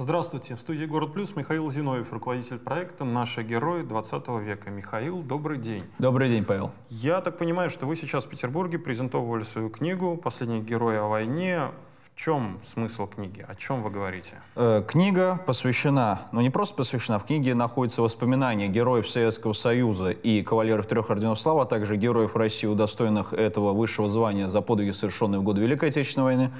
Здравствуйте. В студии «Город Плюс» Михаил Зиновьев, руководитель проекта «Наши герои 20 века». Михаил, добрый день. Добрый день, Павел. Я так понимаю, что вы сейчас в Петербурге презентовывали свою книгу «Последние герои о войне». В чем смысл книги? О чем вы говорите? Э, книга посвящена, ну не просто посвящена, в книге находятся воспоминания героев Советского Союза и кавалеров трех орденов славы, а также героев России, удостоенных этого высшего звания за подвиги, совершенные в годы Великой Отечественной войны.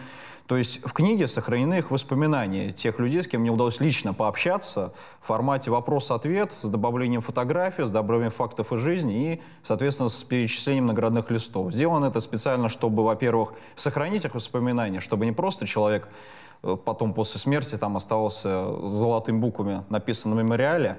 То есть в книге сохранены их воспоминания тех людей, с кем мне удалось лично пообщаться в формате вопрос-ответ с добавлением фотографий, с добавлением фактов из жизни и, соответственно, с перечислением наградных листов. Сделано это специально, чтобы, во-первых, сохранить их воспоминания, чтобы не просто человек э, потом после смерти там оставался золотыми буквами написано на мемориале,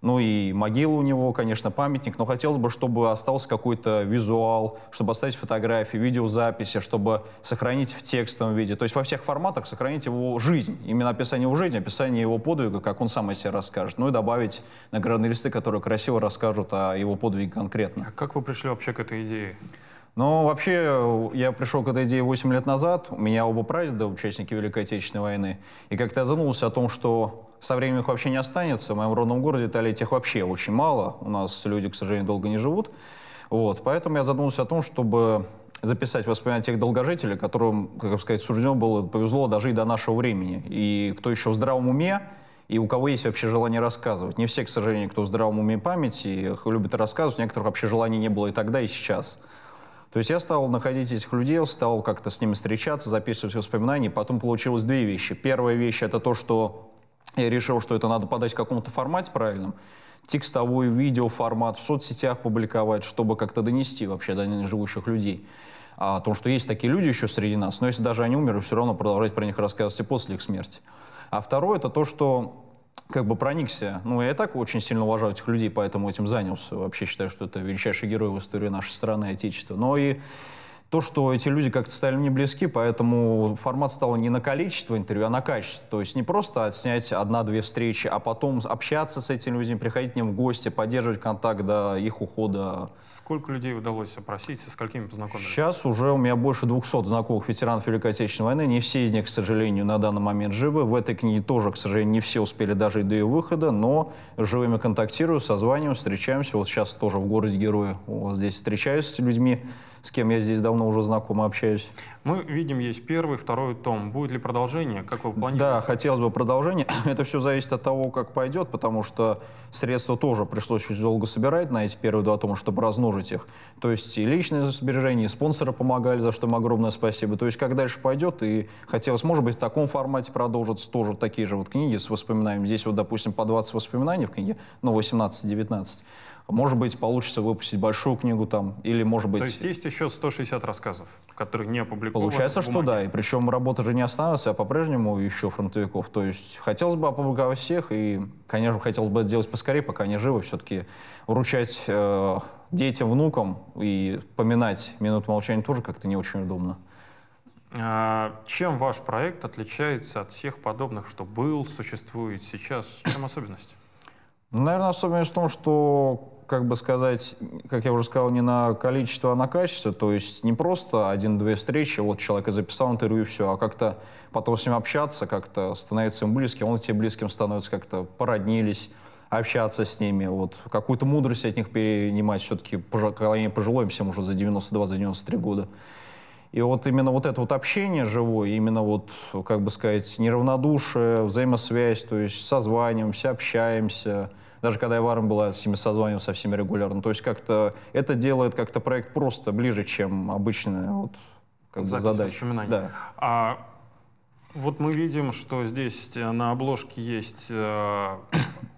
ну и могила у него, конечно, памятник, но хотелось бы, чтобы остался какой-то визуал, чтобы оставить фотографии, видеозаписи, чтобы сохранить в текстовом виде. То есть во всех форматах сохранить его жизнь, именно описание его жизни, описание его подвига, как он сам о себе расскажет. Ну и добавить наградные листы, которые красиво расскажут о его подвиге конкретно. А как вы пришли вообще к этой идее? Ну вообще, я пришел к этой идее 8 лет назад. У меня оба прадеда, участники Великой Отечественной войны. И как-то я задумался о том, что со временем их вообще не останется. В моем родном городе Талете тех вообще очень мало. У нас люди, к сожалению, долго не живут. Вот, поэтому я задумался о том, чтобы записать воспоминания тех долгожителей, которым, как сказать, суждено было, повезло дожить до нашего времени. И кто еще в здравом уме, и у кого есть вообще желание рассказывать. Не все, к сожалению, кто в здравом уме памяти, любят рассказывать, у некоторых вообще желания не было и тогда, и сейчас. То есть я стал находить этих людей, стал как-то с ними встречаться, записывать воспоминания, и потом получилось две вещи. Первая вещь — это то, что я решил, что это надо подать в каком-то формате правильном, текстовой, видеоформат, в соцсетях публиковать, чтобы как-то донести вообще до живущих людей а, о том, что есть такие люди еще среди нас, но если даже они умерли, все равно продолжать про них рассказывать и после их смерти. А второе, это то, что как бы проникся. Ну, я и так очень сильно уважаю этих людей, поэтому этим занялся. Вообще считаю, что это величайший герой в истории нашей страны и Отечества. Но и то, что эти люди как-то стали мне близки, поэтому формат стал не на количество интервью, а на качество. То есть не просто отснять одна-две встречи, а потом общаться с этими людьми, приходить к ним в гости, поддерживать контакт до их ухода. Сколько людей удалось опросить, со сколькими познакомились? Сейчас уже у меня больше 200 знакомых ветеранов Великой Отечественной войны. Не все из них, к сожалению, на данный момент живы. В этой книге тоже, к сожалению, не все успели даже до ее выхода, но живыми контактирую, созваниваю, встречаемся. Вот сейчас тоже в городе Героя вот здесь встречаюсь с людьми с кем я здесь давно уже знаком и общаюсь. Мы видим, есть первый, второй том. Будет ли продолжение? Как вы планируете? Да, хотелось бы продолжение. Это все зависит от того, как пойдет, потому что средства тоже пришлось очень долго собирать на эти первые два тома, чтобы размножить их. То есть и личные сбережения, и спонсоры помогали, за что им огромное спасибо. То есть как дальше пойдет, и хотелось, может быть, в таком формате продолжиться тоже такие же вот книги с воспоминаниями. Здесь вот, допустим, по 20 воспоминаний в книге, ну, 18-19. Может быть, получится выпустить большую книгу там, или, может быть... То есть есть еще 160 рассказов, которые не опубликованы. Получается, что да. И причем работа же не остановилась, а по-прежнему еще фронтовиков. То есть хотелось бы опубликовать всех, и, конечно, хотелось бы это делать поскорее, пока они живы, все-таки вручать э, детям, внукам и поминать минут молчания тоже как-то не очень удобно. А, чем ваш проект отличается от всех подобных, что был, существует сейчас? В чем особенность? Ну, наверное, особенность в том, что как бы сказать, как я уже сказал, не на количество, а на качество. То есть не просто один-две встречи, вот человека записал интервью, все, а как-то потом с ним общаться, как-то становится им близким, он тебе близким становится, как-то породнились, общаться с ними, вот какую-то мудрость от них перенимать все-таки когда они пожилое, всем уже за 92-93 за 93 года. И вот именно вот это вот общение живое, именно вот, как бы сказать, неравнодушие, взаимосвязь, то есть созваниваемся, общаемся, даже когда я в армии была, с ними созванивалась со всеми регулярно. То есть как-то это делает как-то проект просто ближе, чем обычная вот, как бы, задача. Да. А вот мы видим, что здесь на обложке есть э,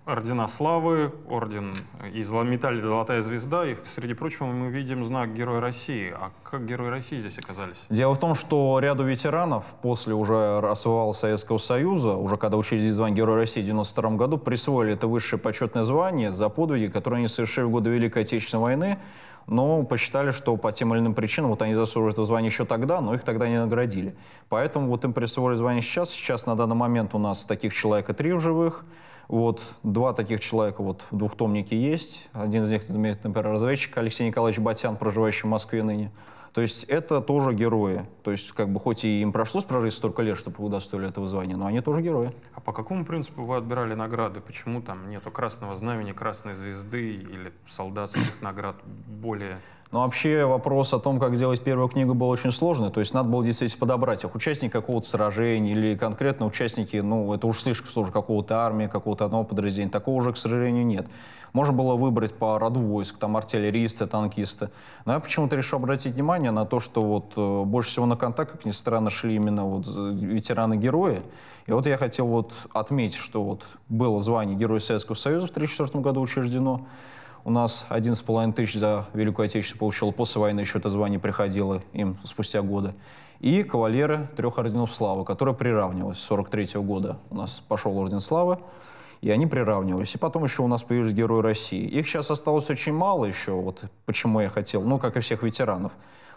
ордена славы, орден и металли «Золотая звезда», и, среди прочего, мы видим знак Героя России. А как Герои России здесь оказались? Дело в том, что ряду ветеранов после уже освоала Советского Союза, уже когда учились звание Героя России в 1992 году, присвоили это высшее почетное звание за подвиги, которые они совершили в годы Великой Отечественной войны, но посчитали, что по тем или иным причинам, вот они заслуживают это звание еще тогда, но их тогда не наградили. Поэтому вот им присвоили звание сейчас. Сейчас на данный момент у нас таких человека три в живых. Вот два таких человека вот в двухтомнике есть. Один из них, например, разведчик Алексей Николаевич Батян, проживающий в Москве ныне. То есть это тоже герои. То есть как бы хоть и им прошло прожить столько лет, чтобы удостоили этого звания, но они тоже герои. А по какому принципу вы отбирали награды? Почему там нету красного знамени, красной звезды или солдатских наград более но ну, вообще вопрос о том, как сделать первую книгу, был очень сложный. То есть надо было действительно подобрать их участник какого-то сражения или конкретно участники, ну, это уж слишком сложно, какого-то армии, какого-то одного подразделения. Такого уже, к сожалению, нет. Можно было выбрать по роду войск, там, артиллеристы, танкисты. Но я почему-то решил обратить внимание на то, что вот э, больше всего на контакт, как ни странно, шли именно вот э, ветераны-герои. И вот я хотел вот отметить, что вот было звание Героя Советского Союза в 1934 году учреждено. У нас 11,5 тысяч за Великую Отечественную получил после войны, еще это звание приходило им спустя годы. И кавалеры трех орденов славы, которые приравнивалось. С 43 года у нас пошел орден славы, и они приравнивались. И потом еще у нас появились герои России. Их сейчас осталось очень мало еще, вот почему я хотел, ну, как и всех ветеранов.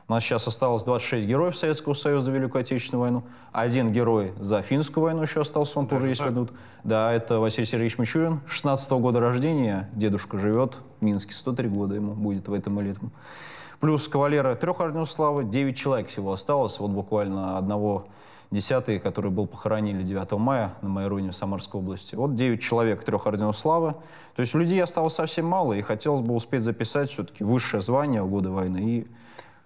У нас сейчас осталось 26 героев Советского Союза за Великую Отечественную войну. Один герой за Финскую войну еще остался, он Даже тоже есть ведут. Да, это Василий Сергеевич Мичурин, 16 -го года рождения, дедушка живет в Минске, 103 года ему будет в этом и летом. Плюс кавалера трех орденов славы, 9 человек всего осталось, вот буквально одного десятый, который был похоронили 9 мая на Майруне в Самарской области. Вот 9 человек, трех орденов славы. То есть людей осталось совсем мало, и хотелось бы успеть записать все-таки высшее звание в годы войны и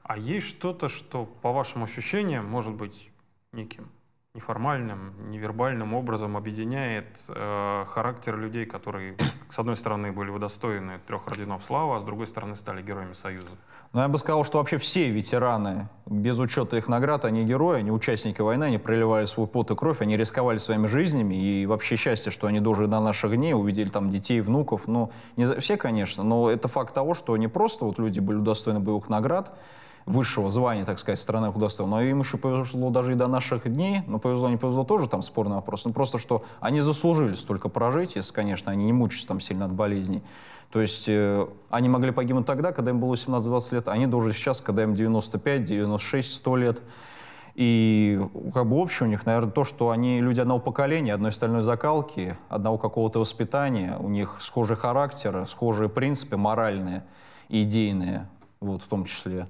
а есть что-то, что, по вашим ощущениям, может быть неким неформальным, невербальным образом объединяет э, характер людей, которые, с одной стороны, были удостоены трех орденов славы, а с другой стороны, стали героями Союза. Ну я бы сказал, что вообще все ветераны, без учета их наград, они герои, они участники войны, они проливали свой пот и кровь, они рисковали своими жизнями, и вообще счастье, что они дожили до наших дней, увидели там детей, внуков, ну, не все, конечно, но это факт того, что не просто вот люди были удостоены боевых наград, высшего звания, так сказать, страны удостоил. Но им еще повезло даже и до наших дней. Но ну, повезло, не повезло, тоже там спорный вопрос. Но ну, просто, что они заслужили столько прожить, если, конечно, они не мучаются там сильно от болезней. То есть э, они могли погибнуть тогда, когда им было 17-20 лет, а они даже сейчас, когда им 95, 96, 100 лет. И как бы общее у них, наверное, то, что они люди одного поколения, одной стальной закалки, одного какого-то воспитания, у них схожий характер, схожие принципы моральные и идейные, вот в том числе.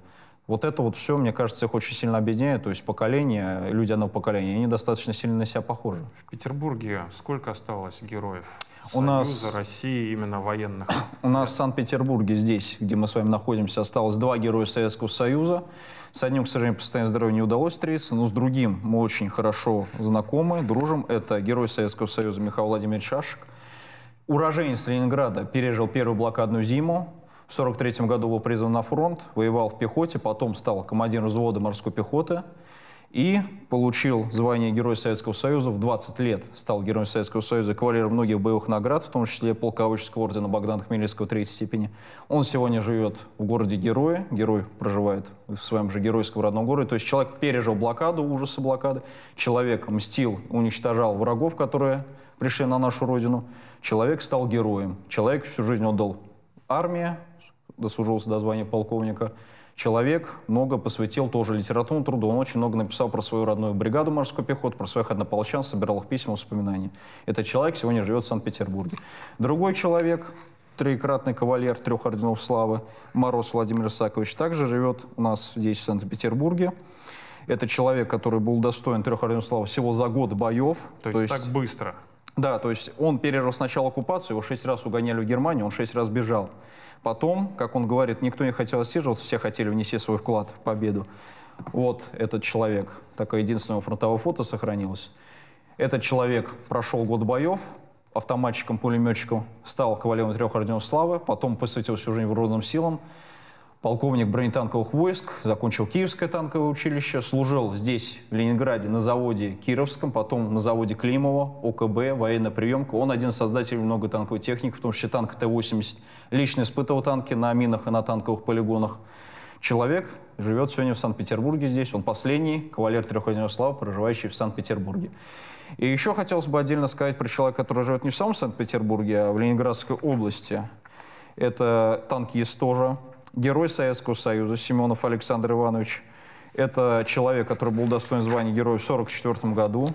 Вот это вот все, мне кажется, их очень сильно объединяет. То есть поколение, люди одного поколения, они достаточно сильно на себя похожи. В Петербурге сколько осталось героев у Союза, нас, России, именно военных? У нас в Санкт-Петербурге здесь, где мы с вами находимся, осталось два героя Советского Союза. С одним, к сожалению, по состоянию здоровья не удалось встретиться, но с другим мы очень хорошо знакомы, дружим. Это герой Советского Союза Михаил Владимирович Шашек. Уроженец Ленинграда пережил первую блокадную зиму, в 1943 году был призван на фронт, воевал в пехоте, потом стал командиром взвода морской пехоты и получил звание Героя Советского Союза. В 20 лет стал Героем Советского Союза, кавалером многих боевых наград, в том числе полководческого ордена Богдана Хмельницкого третьей степени. Он сегодня живет в городе Герои. Герой проживает в своем же геройском родном городе. То есть человек пережил блокаду, ужасы блокады. Человек мстил, уничтожал врагов, которые пришли на нашу родину. Человек стал героем. Человек всю жизнь отдал армии, дослужился до звания полковника, человек много посвятил тоже литературному труду. Он очень много написал про свою родную бригаду морской пехоты, про своих однополчан, собирал их письма, воспоминания. Этот человек сегодня живет в Санкт-Петербурге. Другой человек, трикратный кавалер трех орденов славы Мороз Владимир Исакович, также живет у нас здесь, в Санкт-Петербурге. Это человек, который был достоин трех орденов славы всего за год боев. То есть, то есть так быстро? Да, то есть он перерос сначала оккупацию, его шесть раз угоняли в Германию, он шесть раз бежал. Потом, как он говорит, никто не хотел отсиживаться, все хотели внести свой вклад в победу. Вот этот человек, такое единственное фронтовое фото сохранилось. Этот человек прошел год боев, автоматчиком, пулеметчиком, стал кавалером трех орденов славы, потом посвятил всю жизнь в родным силам, Полковник бронетанковых войск, закончил Киевское танковое училище, служил здесь, в Ленинграде, на заводе Кировском, потом на заводе Климова, ОКБ, военная приемка. Он один из создателей многотанковой техники, в том числе танк Т-80. Лично испытывал танки на минах и на танковых полигонах. Человек живет сегодня в Санкт-Петербурге здесь. Он последний кавалер Трехлетнего слава, проживающий в Санкт-Петербурге. И еще хотелось бы отдельно сказать про человека, который живет не в самом Санкт-Петербурге, а в Ленинградской области. Это танкист тоже, Герой Советского Союза Семенов Александр Иванович – это человек, который был достоин звания Героя в 1944 году.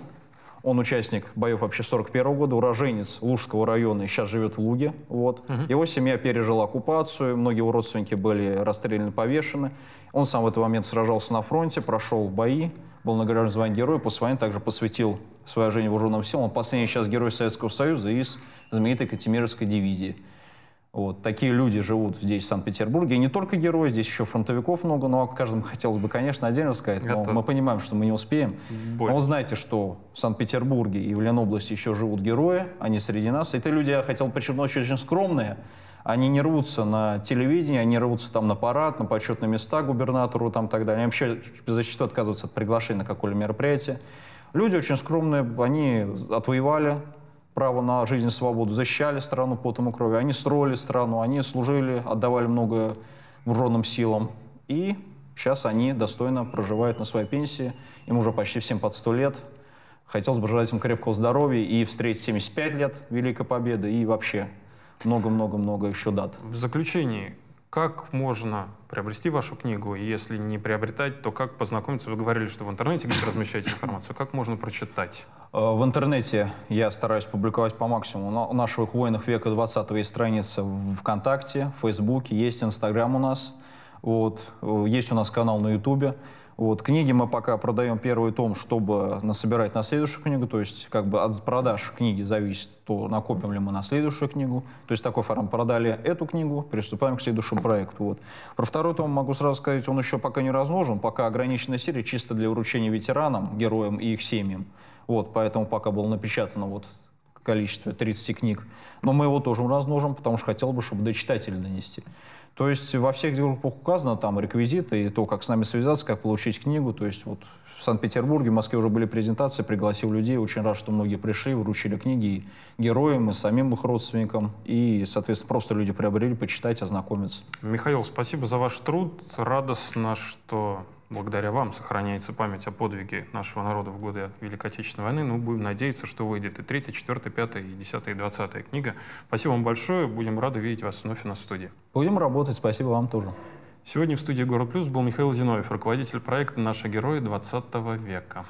Он участник боев вообще 41 года, уроженец Лужского района, сейчас живет в Луге. Вот. Угу. Его семья пережила оккупацию, многие его родственники были расстреляны, повешены. Он сам в этот момент сражался на фронте, прошел бои, был награжден званием Героя, после войны также посвятил свое жизнь вооруженным силам. Он последний сейчас Герой Советского Союза из знаменитой Катемировской дивизии. Вот, такие люди живут здесь, в Санкт-Петербурге. И не только герои, здесь еще фронтовиков много. Но ну, о а каждом хотелось бы, конечно, отдельно сказать. Но Это мы понимаем, что мы не успеем. Боль. Но вы знаете, что в Санкт-Петербурге и в Ленобласти еще живут герои. Они среди нас. Это люди, я хотел подчеркнуть, очень скромные. Они не рвутся на телевидение, они рвутся там на парад, на почетные места губернатору там и так далее. Они вообще зачастую отказываются от приглашения на какое-либо мероприятие. Люди очень скромные, они отвоевали право на жизнь и свободу, защищали страну потом и кровью. Они строили страну, они служили, отдавали много вооруженным силам. И сейчас они достойно проживают на своей пенсии. Им уже почти всем под 100 лет. Хотелось бы желать им крепкого здоровья и встретить 75 лет Великой Победы и вообще много-много-много еще дат. В заключении, как можно приобрести вашу книгу? И если не приобретать, то как познакомиться? Вы говорили, что в интернете где-то размещаете информацию. Как можно прочитать? Э, в интернете я стараюсь публиковать по максимуму. У наших «Войнах века 20 есть страница в ВКонтакте, в Фейсбуке, есть Инстаграм у нас. Вот. Э, есть у нас канал на Ютубе. Вот, книги мы пока продаем первый том, чтобы насобирать на следующую книгу, то есть как бы от продаж книги зависит, то накопим ли мы на следующую книгу. То есть такой формат. Продали эту книгу, приступаем к следующему проекту. Вот. Про второй том могу сразу сказать, он еще пока не размножен, пока ограниченная серия чисто для вручения ветеранам, героям и их семьям. Вот, поэтому пока было напечатано вот количество 30 книг. Но мы его тоже размножим, потому что хотел бы, чтобы до читателей донести. То есть во всех группах указано там реквизиты и то, как с нами связаться, как получить книгу. То есть вот в Санкт-Петербурге, в Москве уже были презентации, пригласил людей. Очень рад, что многие пришли, вручили книги и героям, и самим их родственникам. И, соответственно, просто люди приобрели, почитать, ознакомиться. Михаил, спасибо за ваш труд. Радостно, что благодаря вам сохраняется память о подвиге нашего народа в годы Великой Отечественной войны. Ну, будем надеяться, что выйдет и третья, четвертая, пятая, и десятая, и двадцатая книга. Спасибо вам большое. Будем рады видеть вас вновь у нас в студии. Будем работать. Спасибо вам тоже. Сегодня в студии «Город Плюс» был Михаил Зиновьев, руководитель проекта «Наши герои 20 века».